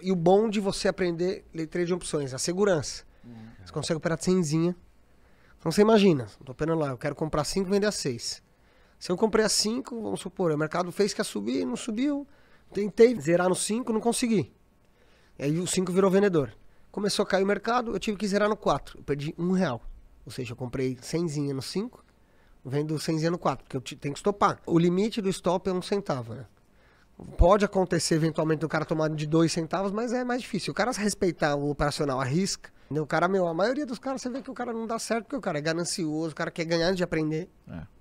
E o bom de você aprender letreiro de opções, a segurança. Uhum. Você consegue operar de cenzinha. Então você imagina, estou operando lá, eu quero comprar 5 vender a 6. Se eu comprei a 5, vamos supor, o mercado fez que ia subir, não subiu. Tentei zerar no 5, não consegui. E aí o 5 virou vendedor. Começou a cair o mercado, eu tive que zerar no 4. Eu perdi um real. Ou seja, eu comprei 100 no 5, vendo 100 no 4, porque eu tenho que estopar. O limite do stop é um centavo, né? Pode acontecer eventualmente o cara tomar de dois centavos, mas é mais difícil. O cara respeitar o operacional, a risca. Né? O cara, meu, a maioria dos caras você vê que o cara não dá certo porque o cara é ganancioso, o cara quer ganhar antes de aprender. É.